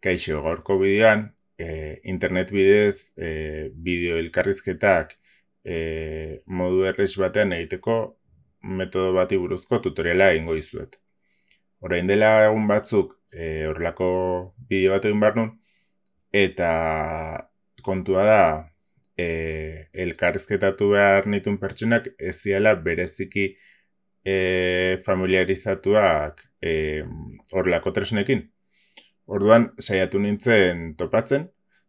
kaixo gaurko bidean, e, internet bidez e, bideo elkarrizketak e, modu errex batean egiteko metodo bati buruzko tutoriala egingo izuet. Horrein dela egun batzuk e, horrelako bideo bat egin behar eta kontua da e, elkarrizketatu behar nitun pertsonak eziala bereziki e, familiarizatuak e, horrelako tresnekin. Orduan, saiatu nintzen topatzen,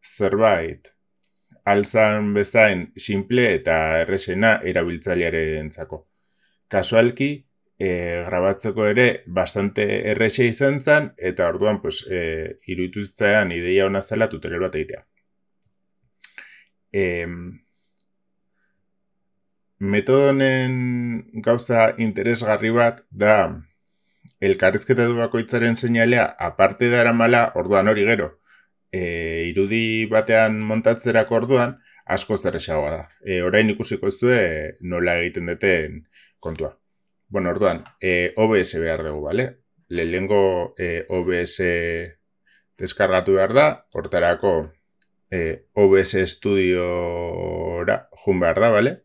zerbait, alzan bezain simple eta errexena erabiltzailearen zako. Kasualki, e, grabatzeko ere, bastante errexe izan zen, eta orduan, pues, e, eh, irutuztzean ideia hona zela tutorial bat egitea. E, metodonen gauza interesgarri bat da, elkarrizketa du bakoitzaren seinalea aparte dara mala orduan hori gero. E, irudi batean montatzerako orduan asko zerrexagoa da. E, orain ikusiko ez due nola egiten duten kontua. Bueno, orduan, e, OBS behar dugu, bale? Lehenengo e, OBS deskargatu behar da, hortarako e, OBS Studio jun behar da, bale?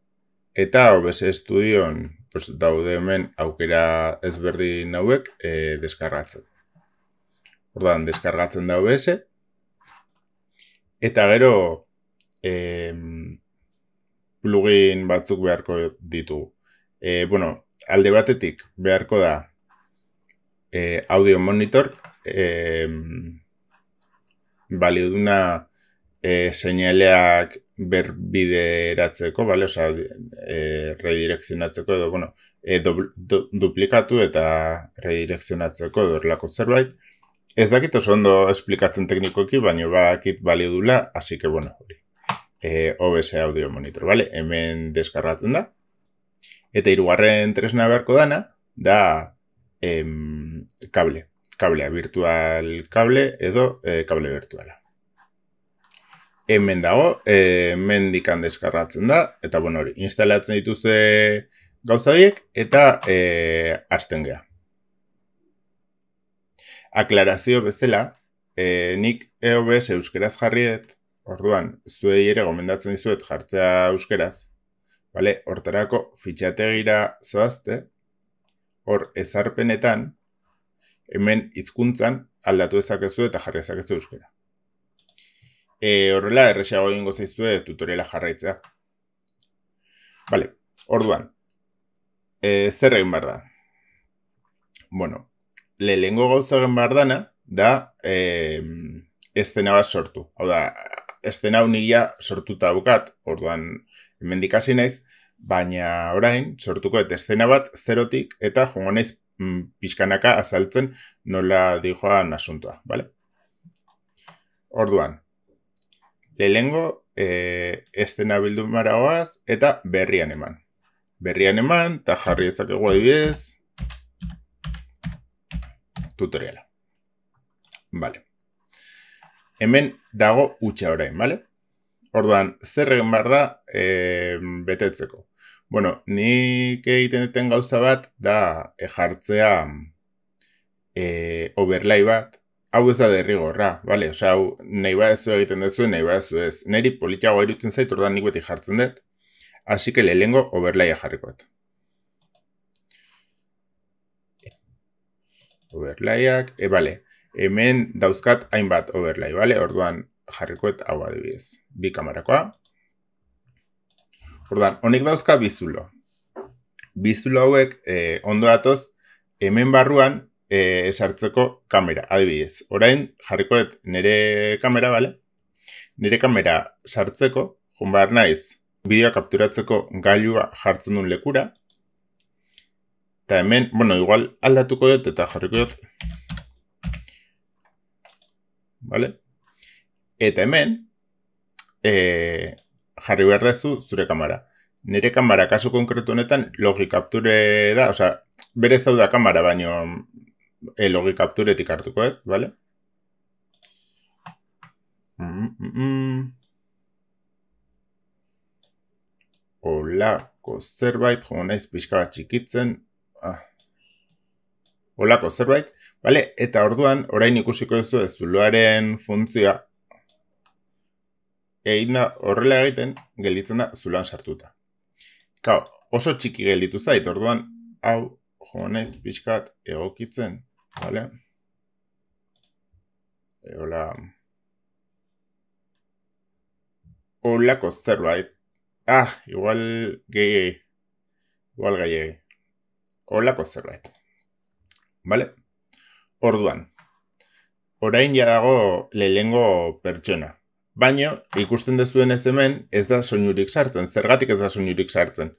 Eta OBS Studion daude hemen aukera ezberdin hauek e, deskargatzen. Ordan deskargatzen da OBS. Eta gero e, plugin batzuk beharko ditu. E, eh, bueno, alde batetik beharko da e, audio monitor e, e, seinaleak berbideratzeko, bale, oza, e, eh, redirekzionatzeko edo, bueno, e, eh, do, duplikatu eta redirekzionatzeko edo erlako zerbait. Ez dakit oso ondo esplikatzen teknikoekin, baina bakit balio dula, hasi que, bueno, hori, eh, OBS audio monitor, bale, hemen deskarratzen da. Eta hirugarren tresna beharko dana, da, em, kable, kablea, virtual kable edo e, kable virtuala hemen dago, eh, hemen dikan deskarratzen da, eta bueno hori, instalatzen dituzte gauzaiek, eta e, eh, asten geha. Aklarazio bezala, eh, e, nik EOBS euskeraz jarriet, orduan, zuei ere gomendatzen dizuet jartzea euskeraz, vale, hortarako fitxategira zoazte, hor ezarpenetan, hemen hizkuntzan aldatu ezakezu eta jarri ezakezu euskera e, horrela erresiago egingo zaizue tutoriala jarraitzea. Vale, orduan, e, zer egin behar da? Bueno, lehengo gauza egin behar dana, da, e, estena bat sortu. Hau da, estena unigia sortuta bukat, orduan, mendikasi naiz, baina orain, sortuko eta estena bat zerotik, eta jongo naiz mm, pixkanaka azaltzen nola dihoan asuntoa, bale? Orduan, lehenengo e, estena bildu maragoaz eta berrian eman. Berrian eman, eta jarri ezak egua Tutoriala. Vale. Hemen dago utxa orain, vale? Orduan, zer egin behar da e, betetzeko. Bueno, nik egiten duten gauza bat da ejartzea eh, e, eh, overlay bat, hau ez da derrigorra, bale, oza, hau nahi badzu egiten dezu, nahi bat ez. Neri politiagoa irutzen zait, ordan nik beti jartzen dut. Asi que lehenengo overlaya jarrikoet. Overlayak, e, bale, hemen dauzkat hainbat overlay, bale, orduan jarrikoet hau adibidez. Bi kamarakoa. Orduan, honek dauzka bizulo. Bizulo hauek eh, ondo datoz, hemen barruan e, eh, esartzeko kamera, adibidez. Orain, jarriko dut nire kamera, bale? Nire kamera sartzeko, joan behar naiz, bideoa kapturatzeko gailua jartzen duen lekura. Eta hemen, bueno, igual aldatuko dut eta jarriko dut. Bale? Eta hemen, e, jarri behar dezu zure kamera. Nire kamera kasu konkretu honetan logi kapture da, osea, bere da kamera, baino e, logi kapturetik hartuko, et, eh? bale? Mm, mm, mm. Olako zerbait, jo pixka bat txikitzen. Ah. Olako zerbait, bale? Eta orduan, orain ikusiko duzu ez zuloaren funtzia Egin da, horrela egiten, gelditzen da zulan sartuta. Kau, oso txiki gelditu zait, orduan, hau, jo pixka egokitzen. ¿vale? Eh, hola. Hola, coster, Ah, igual gay. Igual gay. Hola, coster, ¿Vale? Orduan. Orain ya dago lehengo pertsona. Baino, ikusten dezuen ez hemen, ez da soinurik sartzen. Zergatik ez da soinurik sartzen.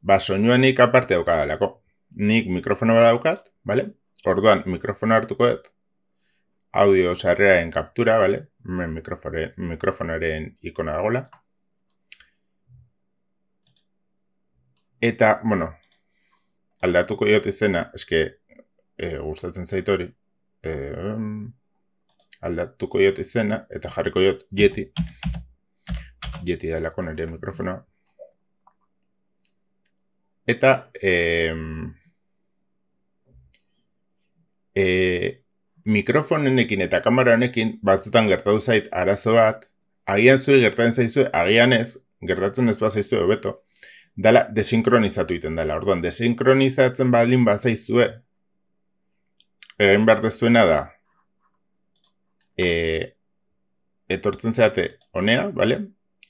Ba, soinua nik aparte daukadalako. Nik mikrofono daukat, bale? Orduan, mikrofono hartuko dut. Audio sarrearen kaptura, bale? Mikrofonoaren ikona dagola Eta, bueno, aldatuko dut izena, eske e, gustatzen zaitori hori. E, aldatuko dut izena, eta jarriko dut jeti. Jeti da lakon ere mikrofonoa. Eta, e, mikrofon honekin eta kamera honekin batzutan gertatu zait arazo bat, agian zuen gertatzen zaizue, agian ez, gertatzen ez bat zaizue hobeto, dala desinkronizatu iten dela. Orduan, desinkronizatzen badin bat zaizue, egin behar dezuena da, e, etortzen zeate honea, bale?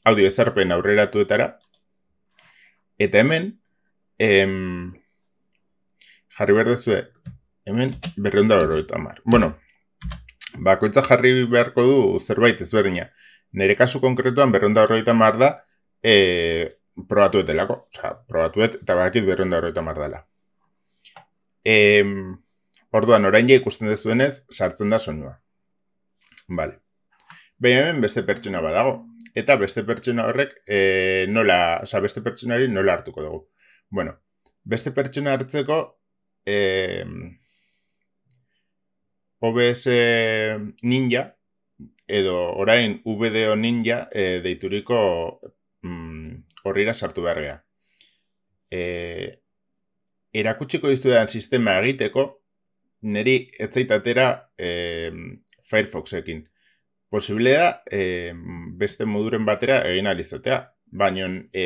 audio ezarpen aurreratuetara, eta hemen, em, jarri behar dezue, hemen berreunda hori eta mar. Bueno, bakoitza jarri beharko du zerbait ezberdina. Nere kasu konkretuan berreunda hori eta mar da e, eh, probatuetelako. Osa, probatuet eta bakit berreunda hori eta mar dela. orduan, orain ja ikusten dezuenez, sartzen da sonua. Vale. Baina hemen beste pertsona badago. Eta beste pertsona horrek, e, nola, osa, beste pertsonari nola hartuko dugu. Bueno, beste pertsona hartzeko, eh, OBS Ninja, edo orain VDO Ninja eh, deituriko mm, horrira sartu behar geha. E, eh, erakutsiko iztudean sistema egiteko, niri ez zaitatera e, eh, Firefoxekin. Posible beste moduren batera egin alizatea. Baina e,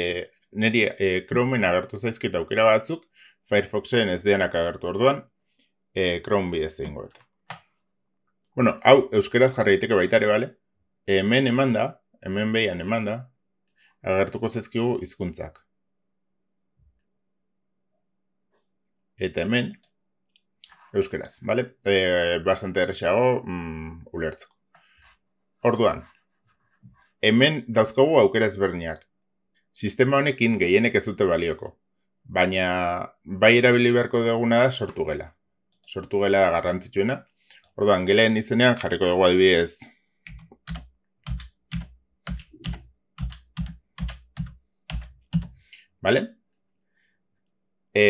niri e, Chromeen agertu zaizkita aukera batzuk, Firefoxen ez deanak agertu orduan, e, Chrome bidez egin goetan. Bueno, hau euskeraz jarri daiteke baita ere, vale? Hemen emanda, hemen beian emanda, agertuko zezkigu hizkuntzak. Eta hemen euskeraz, vale? E, eh, bastante erresago, mm, ulertz. Orduan, hemen dazkogu aukera ezberniak. Sistema honekin gehienek ez dute balioko, baina bai erabili beharko duguna da sortu gela. Sortu gela garrantzitsuena, Orduan, gelen izenean jarriko dugu adibidez. Bale? E,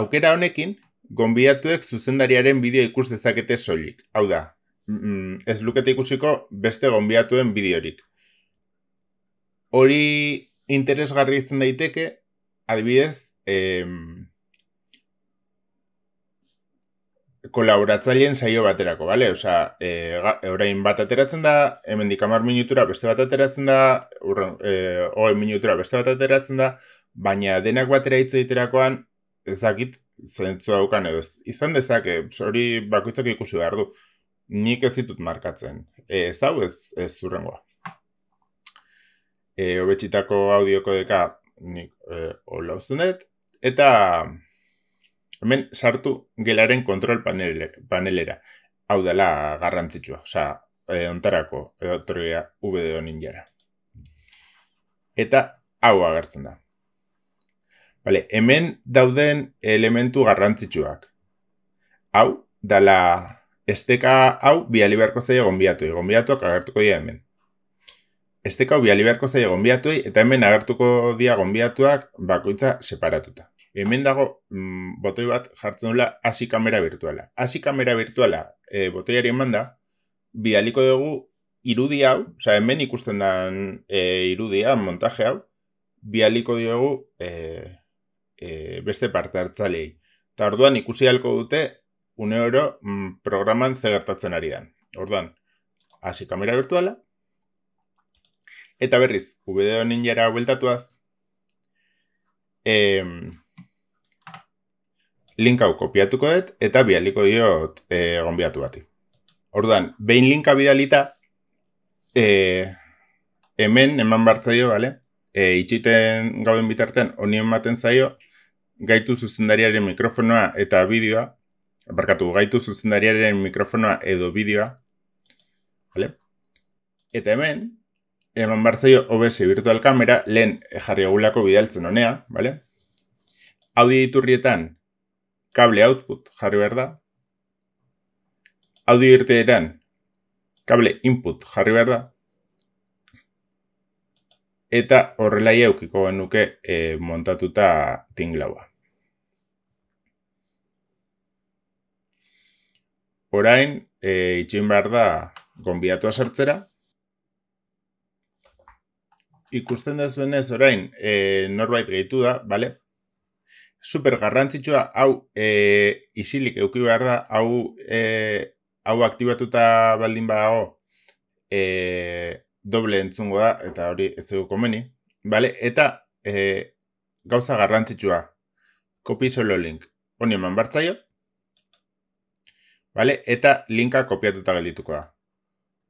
aukera honekin, gonbidatuek zuzendariaren bideo ikus dezakete soilik. Hau da, mm, ez lukete ikusiko beste gonbidatuen bideorik. Hori interesgarri izan daiteke, adibidez, eh, kolaboratzaileen saio baterako, bale? Osa, e, eh, orain bat ateratzen da, hemen dikamar minutura beste bat ateratzen da, e, eh, oe minutura beste bat ateratzen da, baina denak batera hitz egiterakoan ez dakit daukan edo. Izan dezake, hori bakoitzak ikusi behar du, nik ez ditut markatzen. E, ez hau, ez, ez zurrengoa. E, obetxitako audioko deka, nik e, hola Eta Hemen sartu gelaren kontrol panelera. Hau dala garrantzitsua. Osea, eh, ontarako, edo atorgea, VD honin Eta hau agertzen da. hemen dauden elementu garrantzitsuak. Hau, dala, esteka hau, biali beharko zei egon agertuko dira hemen. Esteka hau biali beharko zei Eta hemen agertuko dira egon bakoitza separatuta hemen dago mm, botoi bat jartzen dula hasi kamera virtuala. Hasi kamera virtuala e, botoiari eman da, bidaliko dugu irudi hau, hemen ikusten dan e, eh, irudia, ah, montaje hau, bidaliko diogu e, beste parte hartzalei. Ta orduan ikusi halko dute, une oro mm, programan zegertatzen ari dan. Orduan, hasi kamera virtuala, Eta berriz, ubedeo ninjara hueltatuaz, link hau kopiatuko dut eta bialiko diot e, bati. Ordan behin linka bidalita, e, hemen, eman bartzaio, bale? e, itxiten gauden bitartean, honi ematen zaio, gaitu zuzendariaren mikrofonoa eta bideoa, barkatu gaitu zuzendariaren mikrofonoa edo bideoa, bale? eta hemen, eman bartzaio, OBS virtual kamera, lehen jarriagulako bidaltzen honea, bale? audio diturrietan, kable output jarri behar da. Audio irteeran kable input jarri behar da. Eta horrela iaukiko genuke eh, montatuta tinglaua. Ba. Horain, eh, itxuin behar da gonbiatua sartzera. Ikusten da zuenez, orain, eh, norbait gehitu da, super garrantzitsua hau e, isilik euki behar da hau e, hau aktibatuta baldin badago e, doble entzungo da eta hori ez dugu komeni vale? eta e, gauza garrantzitsua copy solo link honi eman bartzaio vale? eta linka kopiatuta geldituko da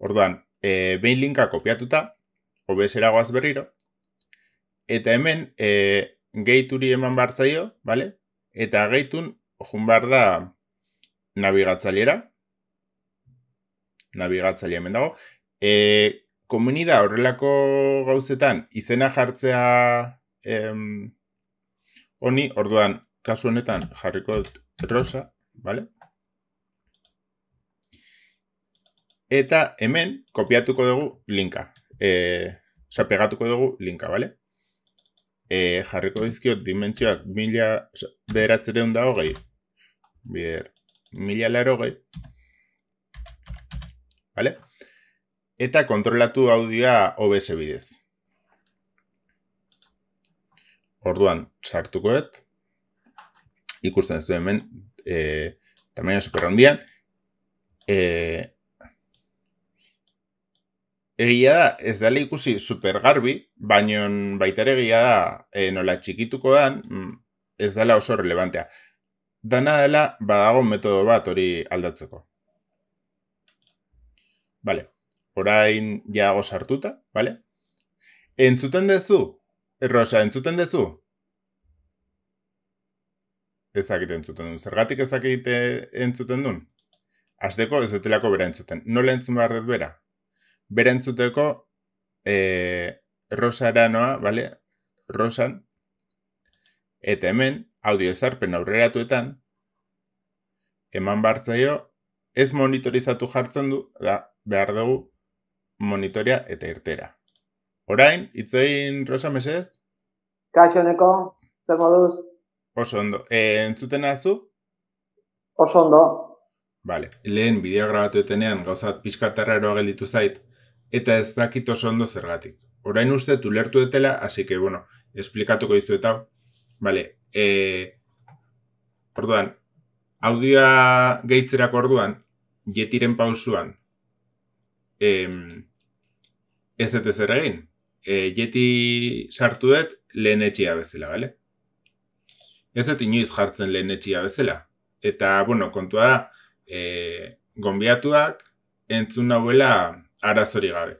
orduan e, behin linka kopiatuta obezera eragoaz berriro eta hemen e, gehituri eman bartzaio, vale? eta gehitun, jun behar da, navigatzaliera. Navigatzalia hemen dago. E, horrelako gauzetan, izena jartzea, em, honi, orduan, kasu honetan, jarriko rosa, vale? eta hemen, kopiatuko dugu linka. E, Osa, pegatuko dugu linka, vale? e, jarriko dizkiot dimentsioak mila beratzeren da hogei. mila laro hogei. Vale? Eta kontrolatu audioa OBS bidez. Orduan, sartukoet. Ikusten ez du hemen, e, tamaina hondian E, Egia da, ez dela ikusi super garbi, baino ere egia da, e, nola txikituko dan, mm, ez dela oso relevantea. Dana dela, badago metodo bat hori aldatzeko. Bale, orain jago sartuta, bale? Entzuten dezu, Rosa, entzuten dezu? Ezakit eh, entzuten dun, zergatik ezakit entzuten dun? Azteko ez detelako bera entzuten, nola entzun behar dut bera? berentzuteko e, eh, rosara bale? Rosan. Eta hemen, audio ezarpen aurreratuetan, eman bartzaio, ez monitorizatu jartzen du, da, behar dugu, monitoria eta irtera. Orain, itzein, Rosa, mesez? Kaixo, neko, moduz? Oso ondo. E, entzuten azu? Oso ondo. Lehen, bideo etenean, gauzat pixka tarraroa gelditu zait, eta ez dakit oso ondo zergatik. Orain uste ulertu detela, así que bueno, esplikatuko dizu eta vale, eh Orduan, audioa gehitzerako orduan, jetiren pausuan, em, ez ez zer egin. Eh, jeti sartu dut lehen etxia bezala, bale? Ez ez inoiz jartzen lehen etxia bezala. Eta, bueno, kontua da, e, eh, gombiatuak entzun nahuela arazori gabe.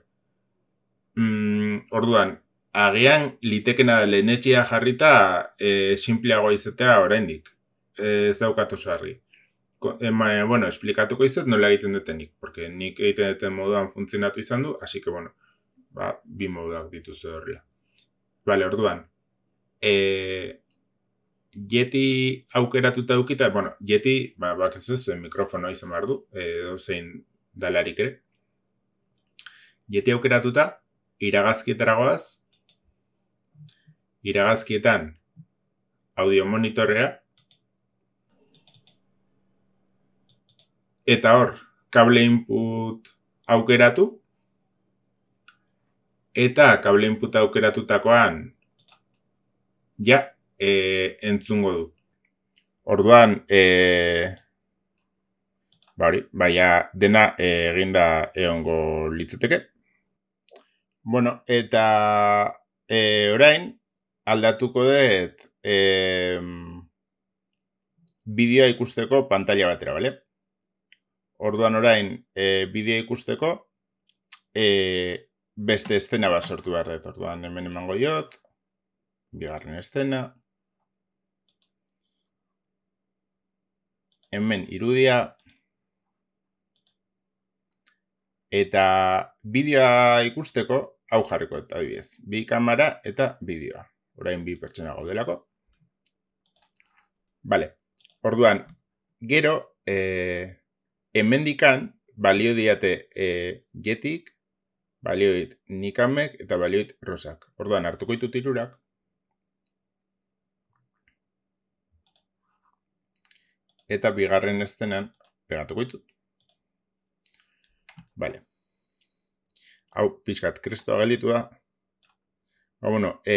Mm, orduan, agian litekena lehenetxia jarrita e, eh, simpleagoa izatea oraindik. E, ez daukatu zuharri. Eh, bueno, esplikatuko izet nola egiten detenik, porque nik egiten deten moduan funtzionatu izan du, así que, bueno, ba, bi moduak dituzu horrela. Bale, orduan, e, jeti aukeratuta dukita, bueno, jeti, ba, bak ez ez, mikrofonoa izan behar du, e, zein dalarik ere, jeti aukeratuta, iragazkietara goaz, iragazkietan audio monitorera, eta hor, kable input aukeratu, eta kable input aukeratutakoan, ja, e, entzungo du. Orduan, e, ba baina dena e, egin eginda egongo litzeteke. Bueno, eta e, orain aldatuko dut e, bideoa ikusteko pantalla batera, bale? Orduan orain e, eh, bideoa ikusteko e, beste estena bat sortu behar dut. Orduan hemen emango jot, bigarren estena. Hemen irudia. Eta bideoa ikusteko, hau jarriko eta adibidez, bi kamera eta bideoa. Orain bi pertsona gaudelako. Vale. Orduan, gero, eh hemendikan balio diate eh jetik, balioit nikamek eta balioit rosak. Orduan hartuko ditut hirurak. Eta bigarren estenan pegatuko ditut. Vale hau pixkat kristo gelditu da. Ba, bueno, e,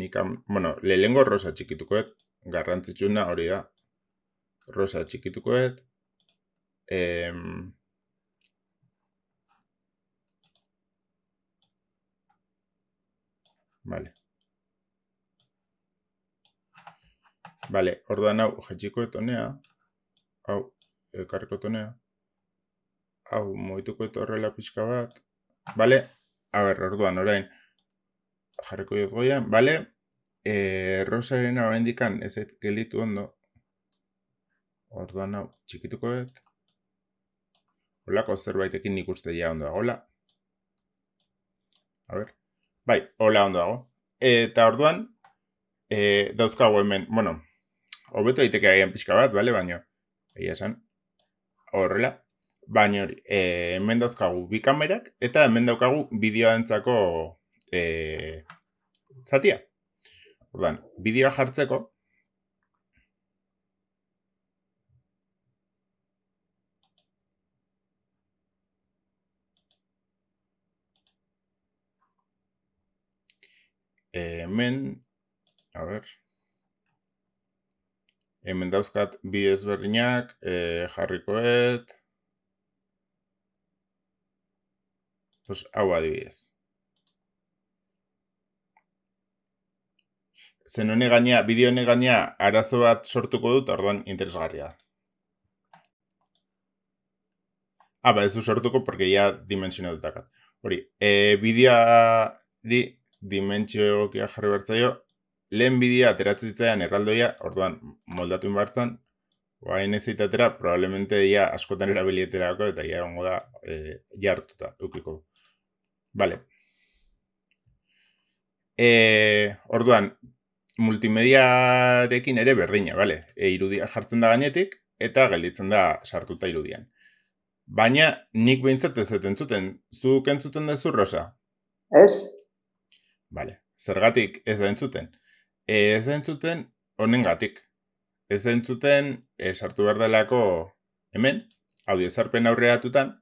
nikam, bueno, lehengo rosa txikitukoet, garrantzitsuna hori da, rosa txikitukoet, e, Vale. Vale, orduan hau jetxiko etonea, hau ekarriko etonea, hau moituko horrela pixka bat, bale, a ber, orduan, orain, jarriko jut goian, bale, errosaren eh, rosa gena ez ez gelitu ondo, orduan hau, txikituko dut, holako zerbaitekin nik uste ja ondo dago, hola, a ber, bai, hola ondo dago, eta orduan, eh, dauzkago hemen, bueno, hobeto daiteke agian pixka bat, bale, baina, egia esan, horrela, baina hori, e, hemen dauzkagu bi kamerak, eta hemen daukagu bideoa entzako e, eh, zatia. Ordan, bideoa jartzeko, Hemen, a ber, hemen dauzkat bi ezberdinak, e, eh, jarrikoet, Entonces hago adibidez. Zen honek gainea, bideo ne arazo bat sortuko dut, orduan interesgarria. Ah, ba, ez du sortuko, porque ya dimensiona dutaka. Hori, eh, bidea di egokia jarri bertzaio, lehen bidea ateratzitzaian erraldoia, orduan moldatu inbartzan, guain ez probablemente ia askotan erabilieterako, eta ya da eh, jartuta, dukiko. Vale. E, orduan, multimediarekin ere berdina, bale? E, irudia jartzen da gainetik, eta gelditzen da sartuta irudian. Baina, nik behintzat ez entzuten, zuk entzuten dezu, Rosa? Ez. Bale, zergatik ez da entzuten. E, ez da entzuten, honen gatik. Ez da entzuten, e, sartu berdalako hemen, audio zarpen aurreatutan,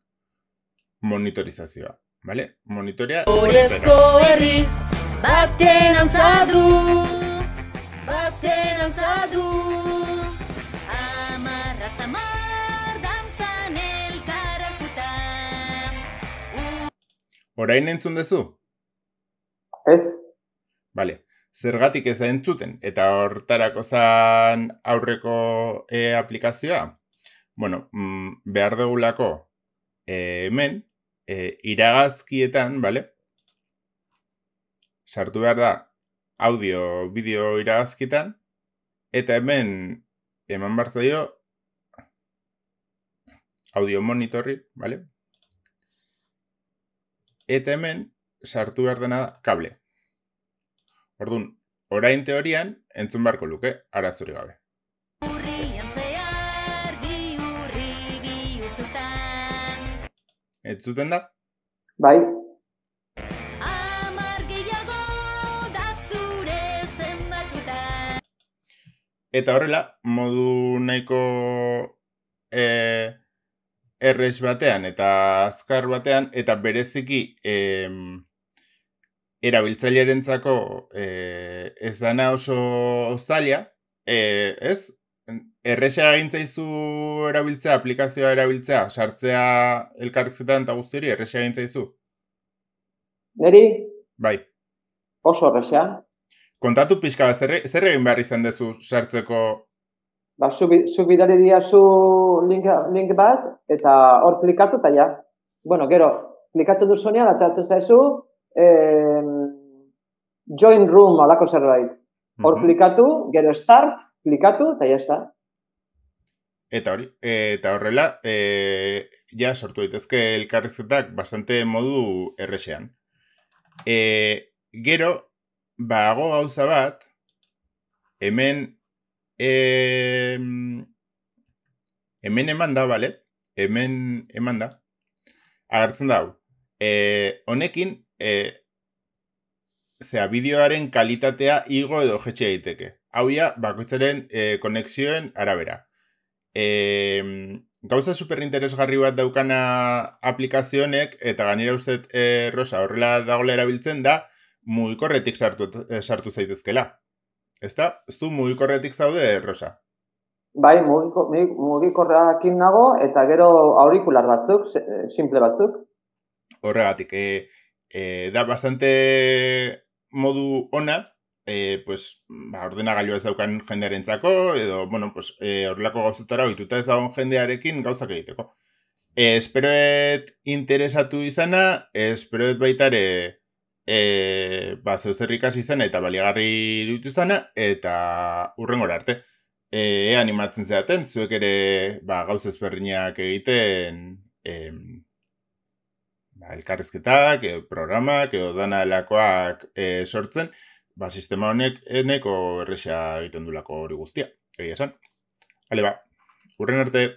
monitorizazioa. Vale, monitorea... Horezko herri, baten antza du, baten antza du. Orain entzun duzu? Ez. Vale, zergatik ez da entzuten, eta hortarako zan aurreko e aplikazioa? Bueno, mm, behar dugulako e hemen, Eh, iragazkietan, vale? Sartu behar da audio, bideo iragazkietan eta hemen eman bar zaio audio monitorri, vale? Eta hemen sartu behar dena da kable. Orduan, orain teorian entzun beharko luke, arazuri gabe. Ez zuten bai. da? Bai. Eta horrela, modu nahiko e, eh, errez batean eta azkar batean, eta bereziki e, erabiltzailearen zako e, eh, ez dana oso oztalia, e, eh, ez? Errexea zaizu erabiltzea, aplikazioa erabiltzea, sartzea elkarrizketan eta guztiri, errexea zaizu? Neri? Bai. Oso errexea. Kontatu pixka, e-, zer egin behar izan duzu sartzeko? Ba, zubidari subi diazu link, link bat, eta hor klikatu, eta ja. Bueno, gero, klikatzen duzu nean, atzatzen zaizu, eh, join room, alako zerbait. Hor mhm. klikatu, gero start, klikatu eta jazta. Eta hori, eta horrela, e, ja sortu daitezke elkarrizketak bastante modu errexean. E, eh, gero, bago gauza bat, hemen e, hemen eman da, bale? Hemen eman da. Agartzen da, e, honekin, e, zea, bideoaren kalitatea igo edo jetxe daiteke hauia bakoitzaren eh, konexioen arabera. E, gauza superinteresgarri bat daukana aplikazionek, eta gainera uste eh, rosa horrela dagola erabiltzen da, mugikorretik sartu, eh, sartu zaitezkela. Ez da? Zu mugikorretik zaude, Rosa? Bai, mugikorrakin nago, eta gero aurikular batzuk, simple batzuk. Horregatik, eh, eh, da bastante modu ona, e, pues, ba, ordena ez daukan jendearen edo, bueno, pues, e, eh, orrelako gauzatara oituta ez dagoen jendearekin gauzak egiteko. E, eh, esperoet interesatu izana, esperoet baitare e, ba, zeu zerrikas izan eta baliagarri dutu izana, eta urren arte. E, animatzen zeaten, zuek ere ba, gauz ezberdinak egiten e, ba, elkarrezketak, e, programak, edo danalakoak e, sortzen, ba, sistema honek eneko errexea egiten dulako hori guztia. Egia esan. Hale ba, urren arte!